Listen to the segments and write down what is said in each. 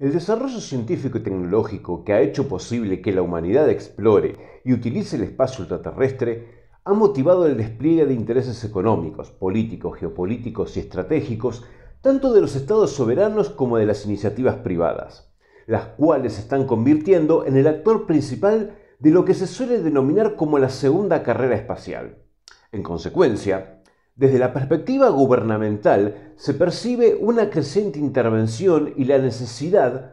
El desarrollo científico y tecnológico que ha hecho posible que la humanidad explore y utilice el espacio ultraterrestre ha motivado el despliegue de intereses económicos, políticos, geopolíticos y estratégicos, tanto de los estados soberanos como de las iniciativas privadas, las cuales se están convirtiendo en el actor principal de lo que se suele denominar como la segunda carrera espacial. En consecuencia, desde la perspectiva gubernamental se percibe una creciente intervención y la necesidad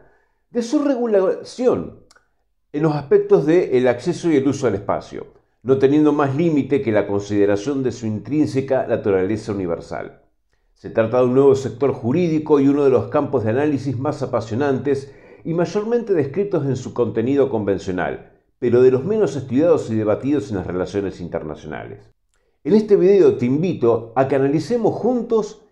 de su regulación en los aspectos del acceso y el uso al espacio, no teniendo más límite que la consideración de su intrínseca naturaleza universal. Se trata de un nuevo sector jurídico y uno de los campos de análisis más apasionantes y mayormente descritos en su contenido convencional, pero de los menos estudiados y debatidos en las relaciones internacionales. En este video te invito a que analicemos juntos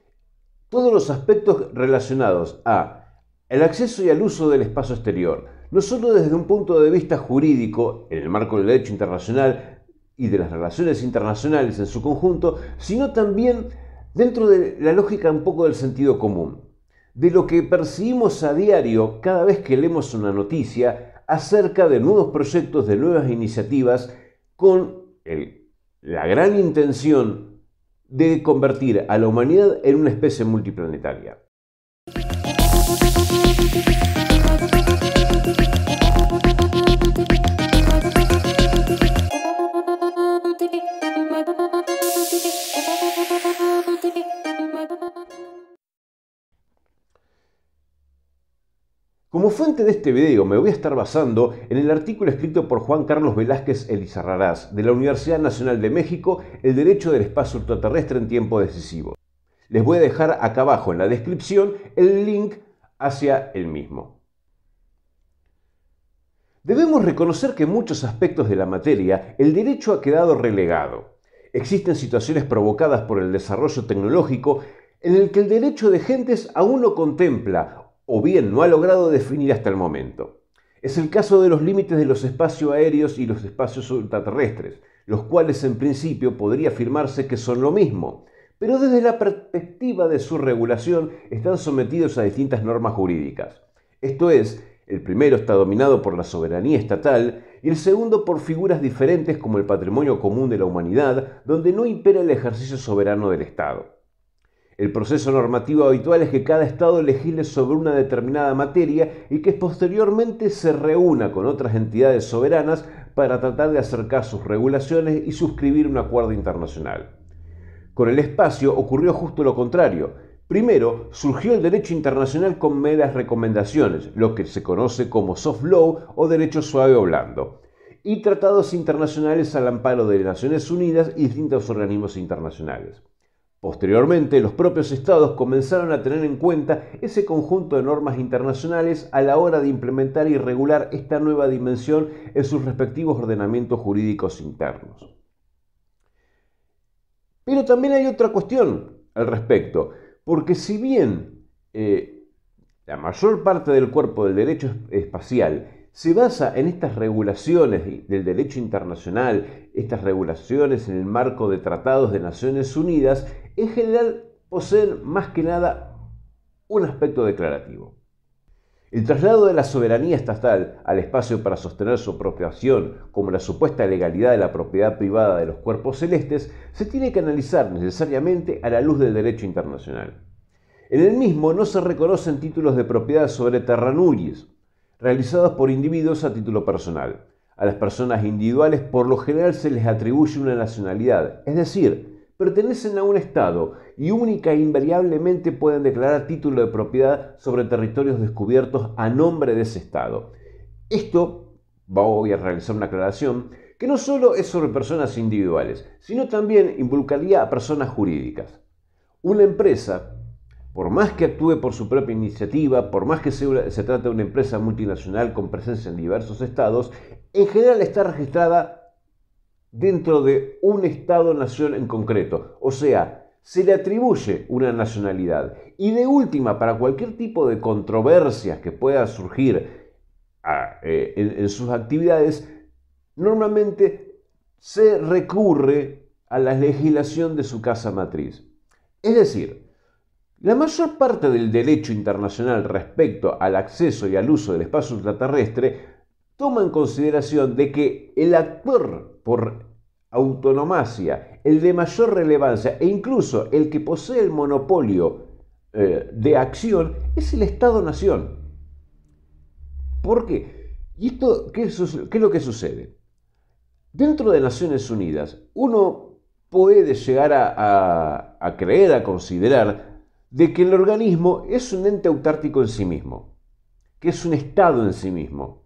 todos los aspectos relacionados a el acceso y al uso del espacio exterior, no solo desde un punto de vista jurídico, en el marco del derecho internacional y de las relaciones internacionales en su conjunto, sino también dentro de la lógica un poco del sentido común, de lo que percibimos a diario cada vez que leemos una noticia acerca de nuevos proyectos, de nuevas iniciativas con el la gran intención de convertir a la humanidad en una especie multiplanetaria. Como fuente de este video me voy a estar basando en el artículo escrito por Juan Carlos Velázquez Elizarrarás de la Universidad Nacional de México, El Derecho del Espacio Extraterrestre en Tiempo Decisivo. Les voy a dejar acá abajo en la descripción el link hacia el mismo. Debemos reconocer que en muchos aspectos de la materia el derecho ha quedado relegado. Existen situaciones provocadas por el desarrollo tecnológico en el que el derecho de gentes aún no contempla o bien no ha logrado definir hasta el momento. Es el caso de los límites de los espacios aéreos y los espacios ultraterrestres, los cuales en principio podría afirmarse que son lo mismo, pero desde la perspectiva de su regulación están sometidos a distintas normas jurídicas. Esto es, el primero está dominado por la soberanía estatal y el segundo por figuras diferentes como el patrimonio común de la humanidad, donde no impera el ejercicio soberano del Estado. El proceso normativo habitual es que cada Estado legisle sobre una determinada materia y que posteriormente se reúna con otras entidades soberanas para tratar de acercar sus regulaciones y suscribir un acuerdo internacional. Con el espacio ocurrió justo lo contrario. Primero, surgió el derecho internacional con meras recomendaciones, lo que se conoce como soft law o derecho suave o blando, y tratados internacionales al amparo de Naciones Unidas y distintos organismos internacionales. Posteriormente, los propios estados comenzaron a tener en cuenta ese conjunto de normas internacionales a la hora de implementar y regular esta nueva dimensión en sus respectivos ordenamientos jurídicos internos. Pero también hay otra cuestión al respecto, porque si bien eh, la mayor parte del cuerpo del derecho espacial se basa en estas regulaciones del derecho internacional, estas regulaciones en el marco de tratados de Naciones Unidas, en general poseen más que nada un aspecto declarativo. El traslado de la soberanía estatal al espacio para sostener su apropiación como la supuesta legalidad de la propiedad privada de los cuerpos celestes se tiene que analizar necesariamente a la luz del derecho internacional. En el mismo no se reconocen títulos de propiedad sobre terranuris, realizados por individuos a título personal. A las personas individuales por lo general se les atribuye una nacionalidad, es decir, pertenecen a un Estado y única e invariablemente pueden declarar título de propiedad sobre territorios descubiertos a nombre de ese Estado. Esto, voy a realizar una aclaración, que no solo es sobre personas individuales, sino también involucraría a personas jurídicas. Una empresa por más que actúe por su propia iniciativa, por más que se, trate de una empresa multinacional con presencia en diversos estados, en general está registrada dentro de un estado-nación en concreto. O sea, se le atribuye una nacionalidad. Y de última, para cualquier tipo de controversias que pueda surgir ah, eh, en sus actividades, normalmente se recurre a la legislación de su casa matriz. Es decir, la mayor parte del derecho internacional respecto al acceso y al uso del espacio extraterrestre toma en consideración de que el actor por autonomacia, el de mayor relevancia e incluso el que posee el monopolio eh, de acción es el Estado-Nación. ¿Por qué? ¿Y esto qué es, lo que sucede? Dentro de Naciones Unidas, uno puede llegar a creer, a considerar de que el organismo es un ente autártico en sí mismo, que es un estado en sí mismo,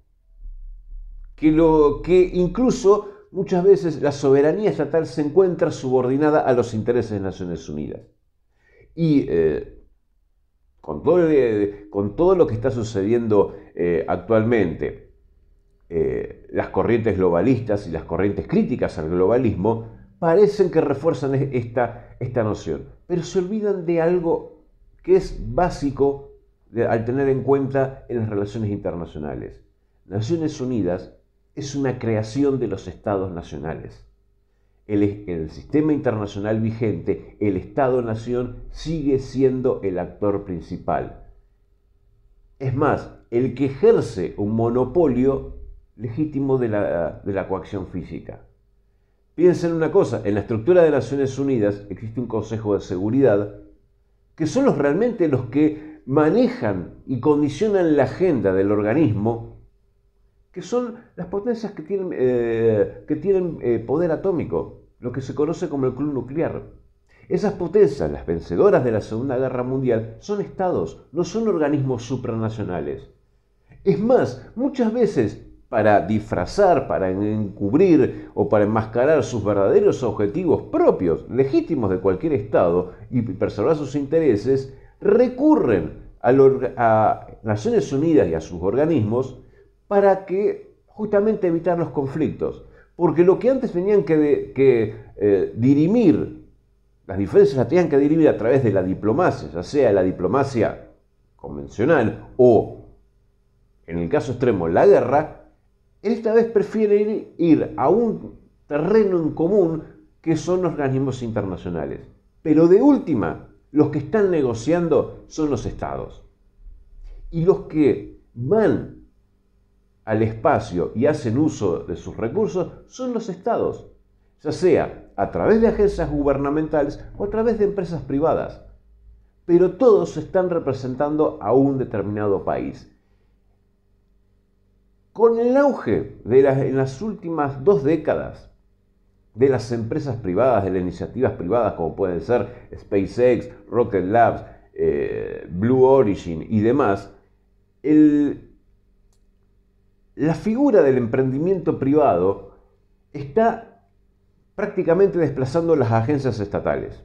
que, lo, que incluso muchas veces la soberanía estatal se encuentra subordinada a los intereses de Naciones Unidas. Y eh, con, todo, con, todo, lo que está sucediendo eh, actualmente, eh, las corrientes globalistas y las corrientes críticas al globalismo parecen que refuerzan esta, esta noción, pero se olvidan de algo que es básico al tener en cuenta en las relaciones internacionales. Naciones Unidas es una creación de los estados nacionales. En el, sistema internacional vigente, el Estado-nación sigue siendo el actor principal. Es más, el que ejerce un monopolio legítimo de la, de la coacción física. Piensen una cosa, en la estructura de Naciones Unidas existe un Consejo de Seguridad que son los realmente los que manejan y condicionan la agenda del organismo, que son las potencias que tienen, eh, que tienen eh, poder atómico, lo que se conoce como el club nuclear. Esas potencias, las vencedoras de la Segunda Guerra Mundial, son estados, no son organismos supranacionales. Es más, muchas veces para disfrazar, para encubrir o para enmascarar sus verdaderos objetivos propios, legítimos de cualquier Estado, y preservar sus intereses, recurren a, Naciones Unidas y a sus organismos para que justamente evitar los conflictos. Porque lo que antes tenían que, eh, dirimir, las diferencias las tenían que dirimir a través de la diplomacia, ya sea la diplomacia convencional o, en el caso extremo, la guerra, esta vez prefieren ir a un terreno en común que son organismos internacionales. Pero de última, los que están negociando son los estados. Y los que van al espacio y hacen uso de sus recursos son los estados, ya sea a través de agencias gubernamentales o a través de empresas privadas. Pero todos están representando a un determinado país. Con el auge de en las últimas dos décadas de las empresas privadas, de las iniciativas privadas como pueden ser SpaceX, Rocket Labs, eh, Blue Origin y demás, la figura del emprendimiento privado está prácticamente desplazando las agencias estatales.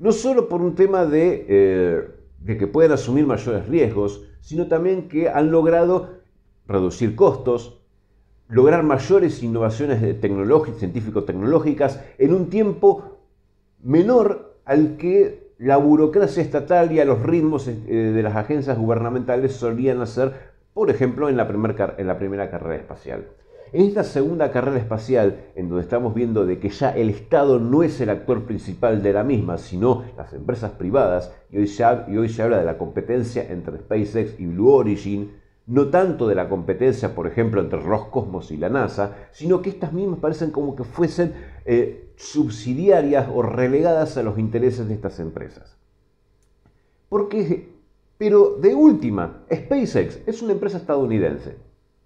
No solo por un tema de, eh, de que pueden asumir mayores riesgos, sino también que han logrado reducir costos, lograr mayores innovaciones científico-tecnológicas en un tiempo menor al que la burocracia estatal y a los ritmos eh, de las agencias gubernamentales solían hacer, por ejemplo, en la, primer, en la primera carrera espacial. En esta segunda carrera espacial, en donde estamos viendo de que ya el Estado no es el actor principal de la misma, sino las empresas privadas, y hoy, ya, y hoy se habla de la competencia entre SpaceX y Blue Origin, no tanto de la competencia, por ejemplo, entre Roscosmos y la NASA, sino que estas mismas parecen como que fuesen eh, subsidiarias o relegadas a los intereses de estas empresas. Porque, pero de última, SpaceX es una empresa estadounidense,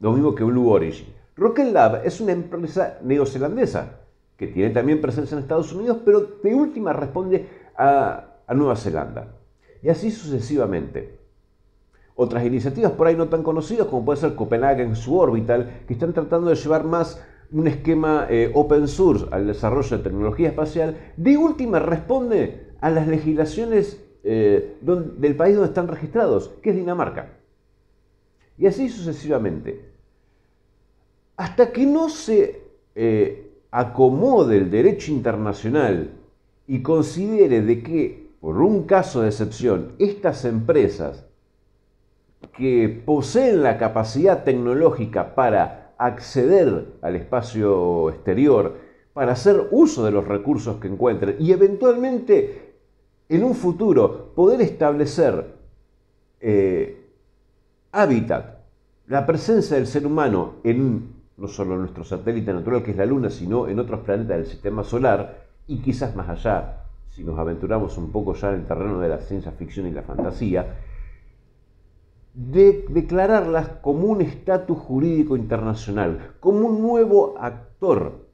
lo mismo que Blue Origin. Rocket Lab es una empresa neozelandesa, que tiene también presencia en Estados Unidos, pero de última responde a Nueva Zelanda. Y así sucesivamente. Otras iniciativas por ahí no tan conocidas, como puede ser Copenhagen orbital, que están tratando de llevar más un esquema eh, open source al desarrollo de tecnología espacial, de última responde a las legislaciones eh, del país donde están registrados, que es Dinamarca. Y así sucesivamente. Hasta que no se eh, acomode el derecho internacional y considere de que, por un caso de excepción, estas empresas que poseen la capacidad tecnológica para acceder al espacio exterior, para hacer uso de los recursos que encuentren y eventualmente en un futuro poder establecer eh, hábitat, la presencia del ser humano en no solo nuestro satélite natural que es la Luna, sino en otros planetas del sistema solar y quizás más allá, si nos aventuramos un poco ya en el terreno de la ciencia ficción y la fantasía, de declararlas como un estatus jurídico internacional, como un nuevo actor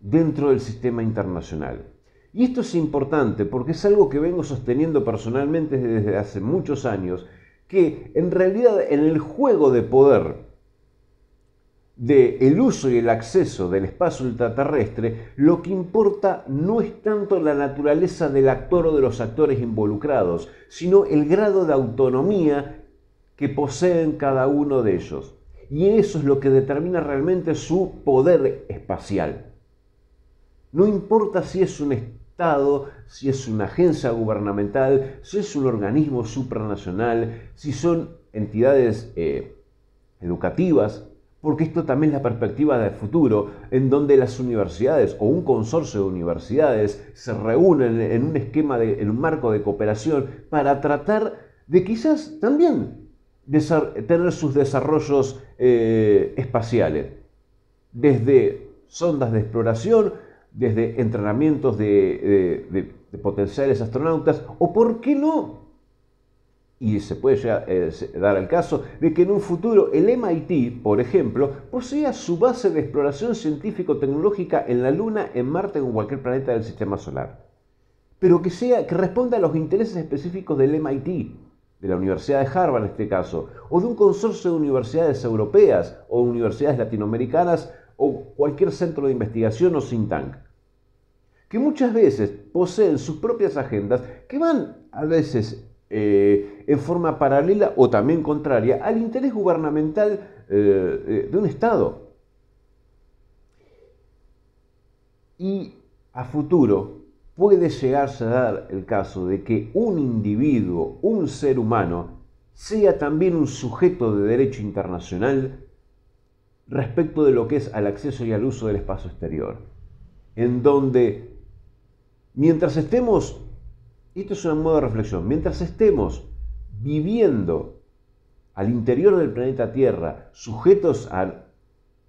dentro del sistema internacional. Y esto es importante porque es algo que vengo sosteniendo personalmente desde hace muchos años, que en realidad en el juego de poder del el uso y el acceso del espacio ultraterrestre, lo que importa no es tanto la naturaleza del actor o de los actores involucrados, sino el grado de autonomía que poseen cada uno de ellos. Y eso es lo que determina realmente su poder espacial. No importa si es un Estado, si es una agencia gubernamental, si es un organismo supranacional, si son entidades eh, educativas, porque esto también es la perspectiva del futuro, en donde las universidades o un consorcio de universidades se reúnen en un esquema, de, en un marco de cooperación para tratar de quizás también tener sus desarrollos eh, espaciales, desde sondas de exploración, desde entrenamientos de, potenciales astronautas, o por qué no, y se puede ya, eh, dar el caso, de que en un futuro el MIT, por ejemplo, posea su base de exploración científico-tecnológica en la Luna, en Marte o en cualquier planeta del Sistema Solar, pero que, sea, que responda a los intereses específicos del MIT de la Universidad de Harvard en este caso, o de un consorcio de universidades europeas o universidades latinoamericanas o cualquier centro de investigación o think tank, que muchas veces poseen sus propias agendas que van a veces eh, en forma paralela o también contraria al interés gubernamental eh, eh, de un Estado. Y a futuro, puede llegarse a dar el caso de que un individuo, un ser humano, sea también un sujeto de derecho internacional respecto de lo que es al acceso y al uso del espacio exterior, en donde mientras estemos, esto es una modo de reflexión, mientras estemos viviendo al interior del planeta Tierra, sujetos a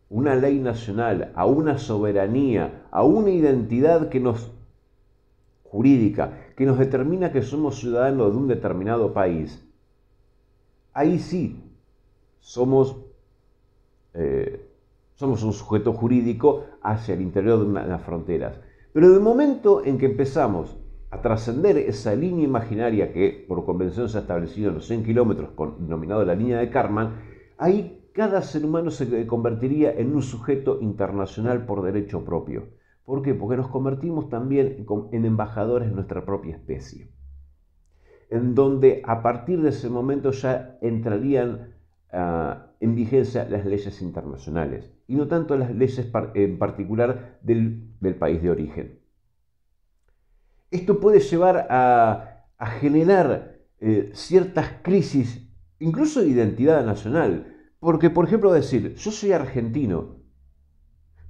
una ley nacional, a una soberanía, a una identidad que nos jurídica que nos determina que somos ciudadanos de un determinado país, ahí sí somos, eh, somos un sujeto jurídico hacia el interior de, las fronteras. Pero de momento en que empezamos a trascender esa línea imaginaria que por convención se ha establecido en los 100 kilómetros, denominado la línea de Karman, ahí cada ser humano se convertiría en un sujeto internacional por derecho propio. ¿Por qué? Porque nos convertimos también en embajadores de nuestra propia especie, en donde a partir de ese momento ya entrarían ah, en vigencia las leyes internacionales y no tanto las leyes en particular del, país de origen. Esto puede llevar a, generar eh, ciertas crisis, incluso de identidad nacional, porque por ejemplo decir, yo soy argentino,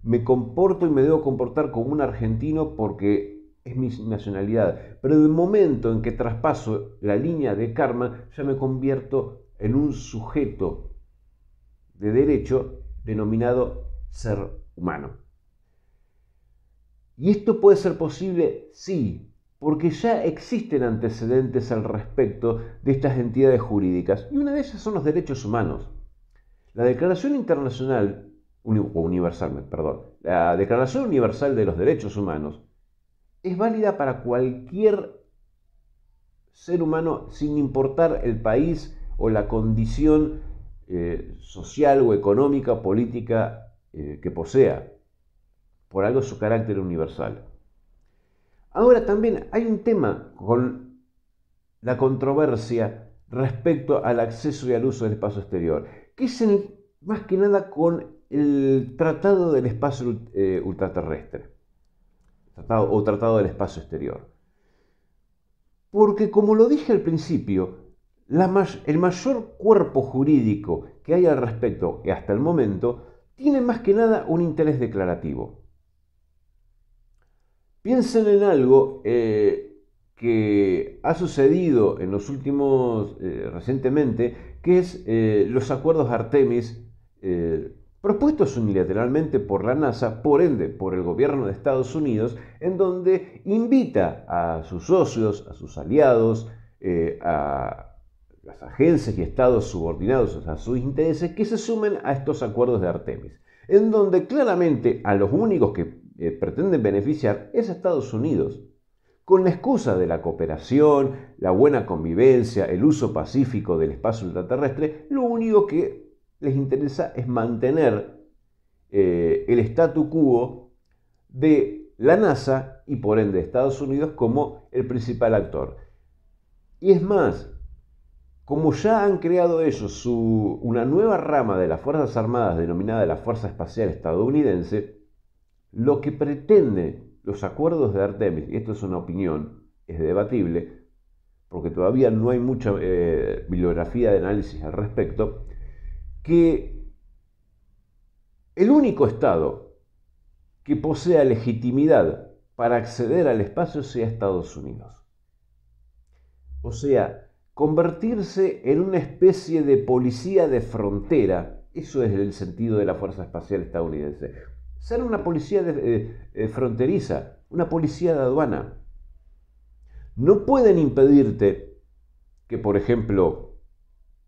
me comporto y me debo comportar como un argentino porque es mi nacionalidad. Pero en el momento en que traspaso la línea de karma, ya me convierto en un sujeto de derecho denominado ser humano. ¿Y esto puede ser posible? Sí, porque ya existen antecedentes al respecto de estas entidades jurídicas, y una de ellas son los derechos humanos. La Declaración Internacional universalmente, perdón, la Declaración Universal de los Derechos Humanos es válida para cualquier ser humano sin importar el país o la condición eh, social o económica, política eh, que posea. Por algo su carácter universal. Ahora también hay un tema con la controversia respecto al acceso y al uso del espacio exterior, que es más que nada con el Tratado del Espacio eh, Ultraterrestre, o Tratado del Espacio Exterior. Porque como lo dije al principio, el mayor cuerpo jurídico que hay al respecto hasta el momento tiene más que nada un interés declarativo. Piensen en algo eh, que ha sucedido en los últimos, eh, recientemente, que es los acuerdos Artemis propuestos unilateralmente por la NASA, por ende por el gobierno de Estados Unidos, en donde invita a sus socios, a sus aliados, eh, a las agencias y estados subordinados a sus intereses que se sumen a estos acuerdos de Artemis, en donde claramente a los únicos que eh, pretenden beneficiar es Estados Unidos, con la excusa de la cooperación, la buena convivencia, el uso pacífico del espacio ultraterrestre, lo único que les interesa es mantener eh, el statu quo de la NASA y por ende Estados Unidos como el principal actor. Y es más, como ya han creado ellos una nueva rama de las Fuerzas Armadas denominada la Fuerza Espacial Estadounidense, lo que pretende los acuerdos de Artemis, y esto es una opinión, es debatible, porque todavía no hay mucha eh, bibliografía de análisis al respecto, que el único Estado que posea legitimidad para acceder al espacio sea Estados Unidos. O sea, convertirse en una especie de policía de frontera, eso es el sentido de la Fuerza Espacial Estadounidense, ser una policía de, eh, eh, fronteriza, una policía de aduana. No pueden impedirte que, por ejemplo,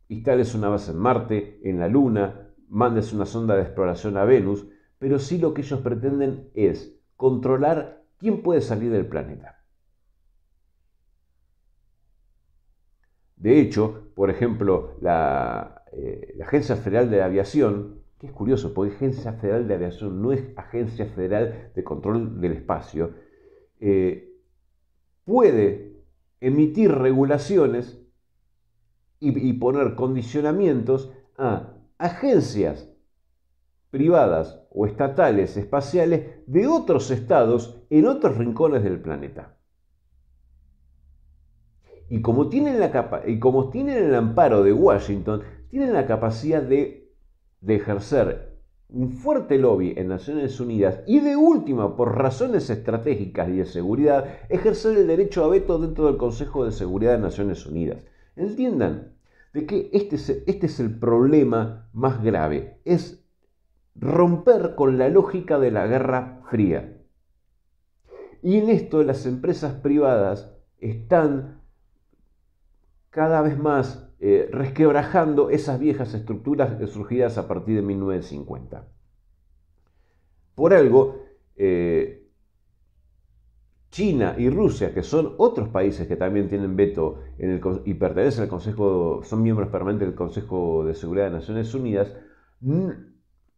instales una base en Marte, en la Luna, mandes una sonda de exploración a Venus, pero sí lo que ellos pretenden es controlar quién puede salir del planeta. De hecho, por ejemplo, la, eh, Agencia Federal de Aviación, que es curioso, porque Agencia Federal de Aviación no es Agencia Federal de Control del Espacio, eh, puede emitir regulaciones y, poner condicionamientos a agencias privadas o estatales espaciales de otros estados en otros rincones del planeta. Y como tienen, la capa y como tienen el amparo de Washington, tienen la capacidad de, de ejercer un fuerte lobby en Naciones Unidas y de última, por razones estratégicas y de seguridad, ejercer el derecho a veto dentro del Consejo de Seguridad de Naciones Unidas. Entiendan, de que este es, este es el problema más grave, es romper con la lógica de la Guerra Fría. Y en esto las empresas privadas están cada vez más eh, resquebrajando esas viejas estructuras surgidas a partir de 1950. Por algo, eh, China y Rusia, que son otros países que también tienen veto en el, y pertenecen al Consejo, son miembros permanentes del Consejo de Seguridad de Naciones Unidas,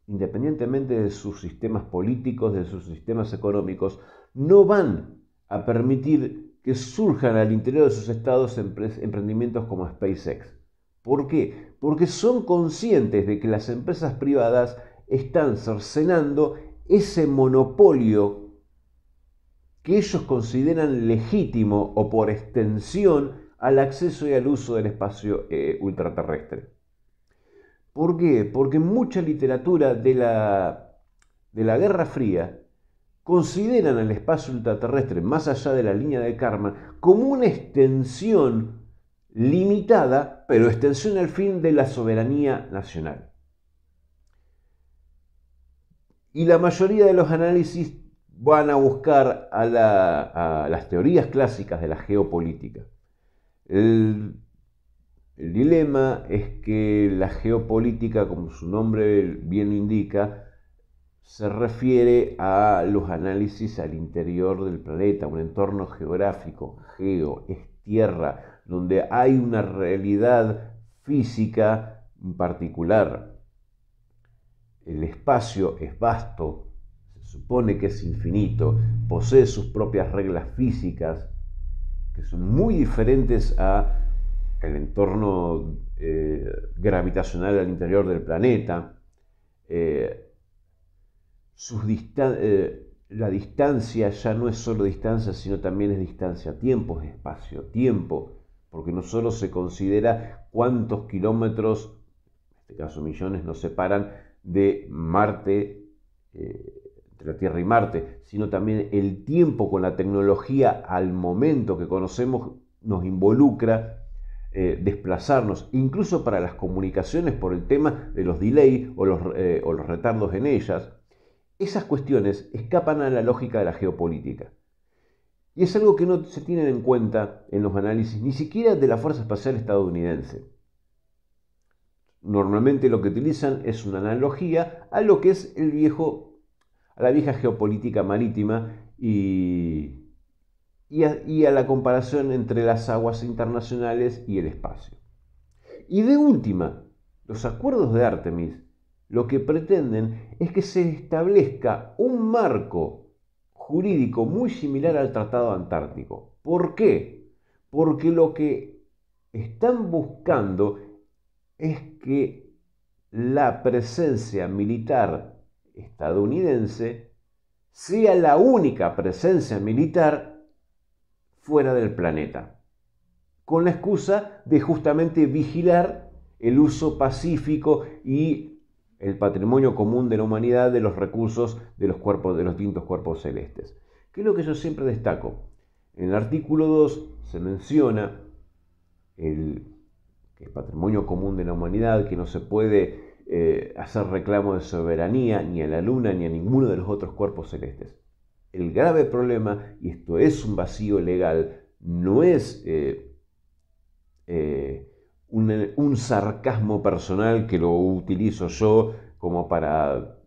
independientemente de sus sistemas políticos, de sus sistemas económicos, no van a permitir que surjan al interior de sus estados emprendimientos como SpaceX. ¿Por qué? Porque son conscientes de que las empresas privadas están cercenando ese monopolio que ellos consideran legítimo o por extensión al acceso y al uso del espacio eh, ultraterrestre. ¿Por qué? Porque mucha literatura de la, de la Guerra Fría consideran al espacio ultraterrestre, más allá de la línea de karma, como una extensión limitada, pero extensión al fin de la soberanía nacional. Y la mayoría de los análisis van a buscar a, las teorías clásicas de la geopolítica. El, dilema es que la geopolítica, como su nombre bien lo indica, se refiere a los análisis al interior del planeta, un entorno geográfico, geo, es tierra, donde hay una realidad física en particular. El espacio es vasto, supone que es infinito, posee sus propias reglas físicas, que son muy diferentes a el entorno eh, gravitacional al interior del planeta, eh, eh, la distancia ya no es solo distancia, sino también es distancia-tiempo, es espacio-tiempo, porque no solo se considera cuántos kilómetros, en este caso millones, nos separan de Marte entre la Tierra y Marte, sino también el tiempo con la tecnología al momento que conocemos nos involucra eh, desplazarnos, incluso para las comunicaciones por el tema de los delay o los, eh, o los retardos en ellas, esas cuestiones escapan a la lógica de la geopolítica. Y es algo que no se tiene en cuenta en los análisis, ni siquiera de la Fuerza Espacial Estadounidense. Normalmente lo que utilizan es una analogía a lo que es el viejo a la vieja geopolítica marítima y, a, a la comparación entre las aguas internacionales y el espacio. Y de última, los acuerdos de Artemis lo que pretenden es que se establezca un marco jurídico muy similar al Tratado Antártico. ¿Por qué? Porque lo que están buscando es que la presencia militar estadounidense sea la única presencia militar fuera del planeta, con la excusa de justamente vigilar el uso pacífico y el patrimonio común de la humanidad de los recursos de los cuerpos de los distintos cuerpos celestes. Que es lo que yo siempre destaco. En el artículo 2 se menciona el, el patrimonio común de la humanidad que no se puede eh, hacer reclamo de soberanía ni a la luna ni a ninguno de los otros cuerpos celestes. El grave problema, y esto es un vacío legal, no es eh, eh, un, sarcasmo personal que lo utilizo yo como para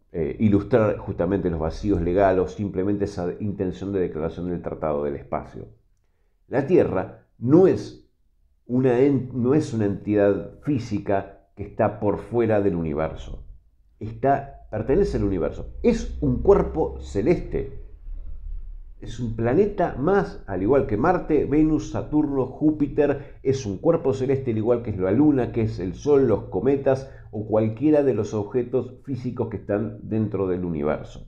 ilustrar justamente los vacíos legales o simplemente esa intención de declaración del Tratado del Espacio. La Tierra no es una, no es una entidad física que está por fuera del universo. Está, pertenece al universo. Es un cuerpo celeste. Es un planeta más, al igual que Marte, Venus, Saturno, Júpiter. Es un cuerpo celeste, al igual que es la Luna, que es el Sol, los cometas o cualquiera de los objetos físicos que están dentro del universo.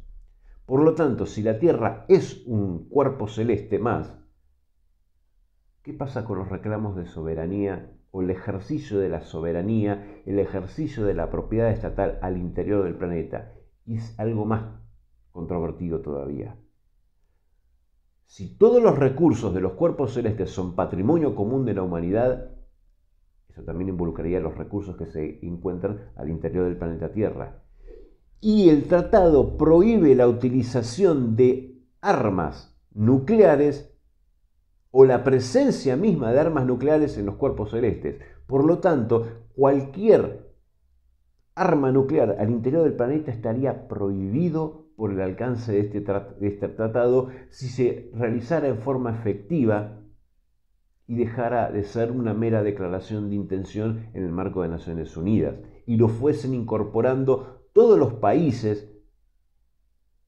Por lo tanto, si la Tierra es un cuerpo celeste más, ¿qué pasa con los reclamos de soberanía o el ejercicio de la soberanía, el ejercicio de la propiedad estatal al interior del planeta. Y es algo más controvertido todavía. Si todos los recursos de los cuerpos celestes son patrimonio común de la humanidad, eso también involucraría los recursos que se encuentran al interior del planeta Tierra. Y el tratado prohíbe la utilización de armas nucleares o la presencia misma de armas nucleares en los cuerpos celestes. Por lo tanto, cualquier arma nuclear al interior del planeta estaría prohibido por el alcance este de este, tratado si se realizara en forma efectiva y dejara de ser una mera declaración de intención en el marco de Naciones Unidas y lo fuesen incorporando todos los países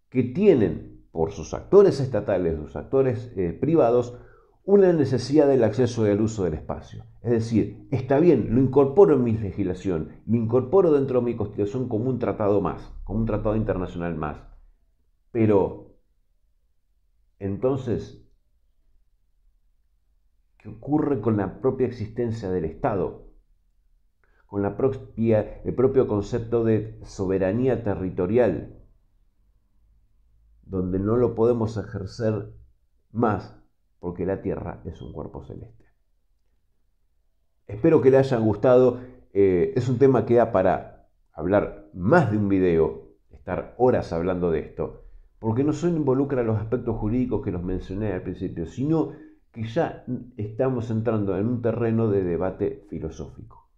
que tienen por sus actores estatales, sus actores eh, privados, una necesidad del acceso y al uso del espacio. Es decir, está bien, lo incorporo en mi legislación, lo incorporo dentro de mi constitución como un tratado más, como un tratado internacional más. Pero, entonces, ¿qué ocurre con la propia existencia del Estado? Con la propia, el propio concepto de soberanía territorial, donde no lo podemos ejercer más porque la Tierra es un cuerpo celeste. Espero que le haya gustado. Eh, es un tema que da para hablar más de un video, estar horas hablando de esto, porque no solo involucra los aspectos jurídicos que los mencioné al principio, sino que ya estamos entrando en un terreno de debate filosófico.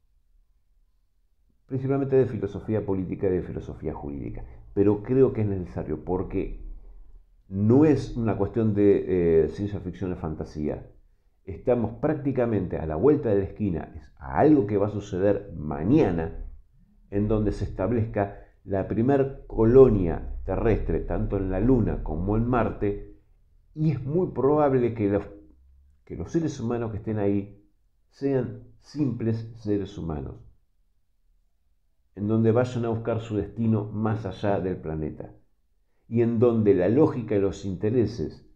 Principalmente de filosofía política y de filosofía jurídica. Pero creo que es necesario porque no es una cuestión de eh, ciencia ficción o fantasía. Estamos prácticamente a la vuelta de la esquina, es a algo que va a suceder mañana, en donde se establezca la primera colonia terrestre, tanto en la Luna como en Marte, y es muy probable que los seres humanos que estén ahí sean simples seres humanos, en donde vayan a buscar su destino más allá del planeta y en donde la lógica y los intereses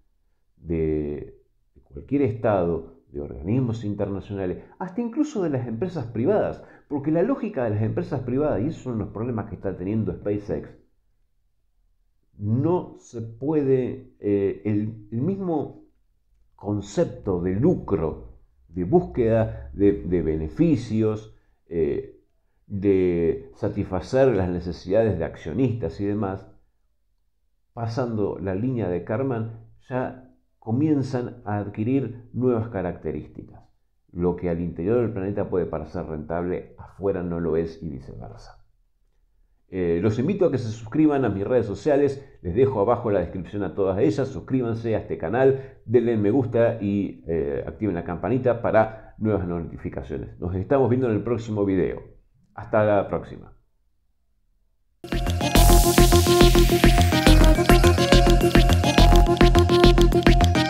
de cualquier Estado, de organismos internacionales, hasta incluso de las empresas privadas, porque la lógica de las empresas privadas, y esos son los problemas que está teniendo SpaceX, no se puede, eh, el, mismo concepto de lucro, de búsqueda de, beneficios, eh, de satisfacer las necesidades de accionistas y demás, pasando la línea de Karman, ya comienzan a adquirir nuevas características. Lo que al interior del planeta puede parecer rentable, afuera no lo es y viceversa. Eh, los invito a que se suscriban a mis redes sociales, les dejo abajo la descripción a todas ellas, suscríbanse a este canal, denle me gusta y eh, activen la campanita para nuevas notificaciones. Nos estamos viendo en el próximo video. Hasta la próxima. Thank you.